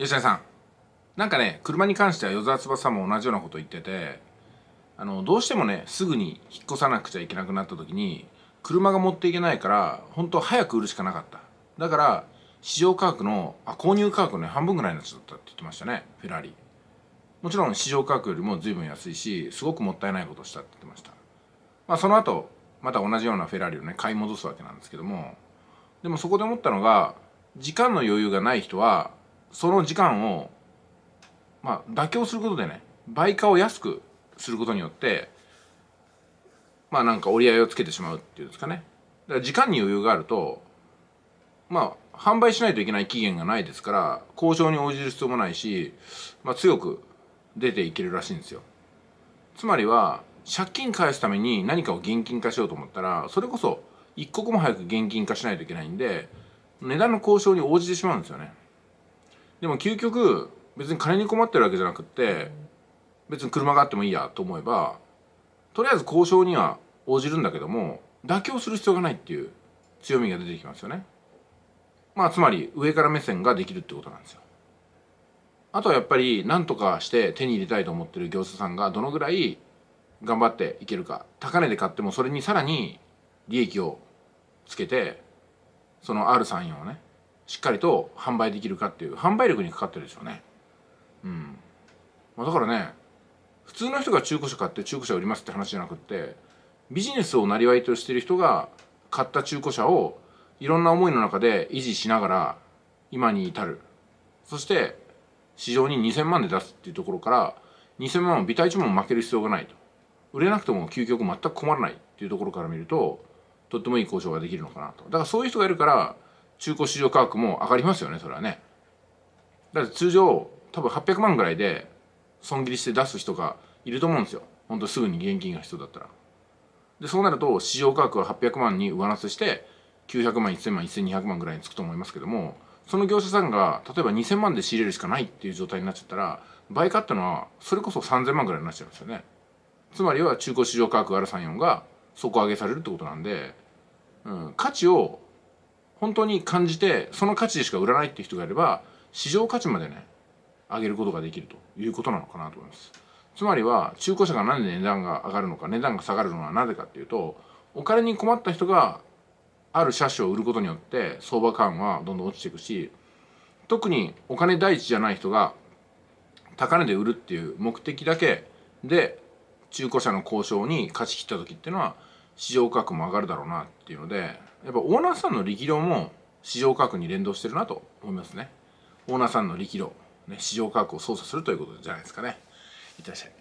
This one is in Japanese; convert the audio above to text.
吉田さんなんかね車に関しては与沢翼も同じようなこと言っててあのどうしてもねすぐに引っ越さなくちゃいけなくなった時に車が持っていけないから本当早く売るしかなかっただから市場価格のあ購入価格の、ね、半分ぐらいになっちゃったって言ってましたねフェラーリもちろん市場価格よりも随分安いしすごくもったいないことをしたって言ってましたまあその後また同じようなフェラーリをね買い戻すわけなんですけどもでもそこで思ったのが時間の余裕がない人はその時間を、まあ、妥協することでね売価を安くすることによってまあなんか折り合いをつけてしまうっていうんですかねだから時間に余裕があるとまあ販売しないといけない期限がないですから交渉に応じる必要もないし、まあ、強く出ていけるらしいんですよつまりは借金返すために何かを現金化しようと思ったらそれこそ一刻も早く現金化しないといけないんで値段の交渉に応じてしまうんですよねでも究極別に金に困ってるわけじゃなくって別に車があってもいいやと思えばとりあえず交渉には応じるんだけども妥協する必要がないっていう強みが出てきますよね。まあつまり上から目線ができるってことなんですよ。あとはやっぱり何とかして手に入れたいと思ってる業者さんがどのぐらい頑張っていけるか高値で買ってもそれにさらに利益をつけてその R34 をねしっかりと販売できるかっていう販売力にかかってるでしょうねうん、まあ、だからね普通の人が中古車買って中古車売りますって話じゃなくってビジネスを生りとしてる人が買った中古車をいろんな思いの中で維持しながら今に至るそして市場に2,000万で出すっていうところから2,000万をビタ1問負ける必要がないと売れなくても究極全く困らないっていうところから見るととってもいい交渉ができるのかなとだからそういう人がいるから中古市場価格も上がりますよねそれはねだって通常多分800万ぐらいで損切りして出す人がいると思うんですよほんとすぐに現金が必要だったらでそうなると市場価格は800万に上乗せして900万1000万1200万ぐらいにつくと思いますけどもその業者さんが例えば2000万で仕入れるしかないっていう状態になっちゃったら倍買ったのはそれこそ3000万ぐらいになっちゃうんですよねつまりは中古市場価格 R34 が底上げされるってことなんで、うん、価値を本当に感じてその価値でしか売らないっていう人がいれば市場価値までね上げることができるということなのかなと思いますつまりは中古車がなんで値段が上がるのか値段が下がるのはなぜかっていうとお金に困った人がある車種を売ることによって相場感はどんどん落ちていくし特にお金第一じゃない人が高値で売るっていう目的だけで中古車の交渉に勝ち切った時っていうのは市場価格も上がるだろうなっていうのでやっぱオーナーさんの力量も市場価格に連動してるなと思いますねオーナーさんの力量、ね、市場価格を操作するということじゃないですかねいってらっしゃい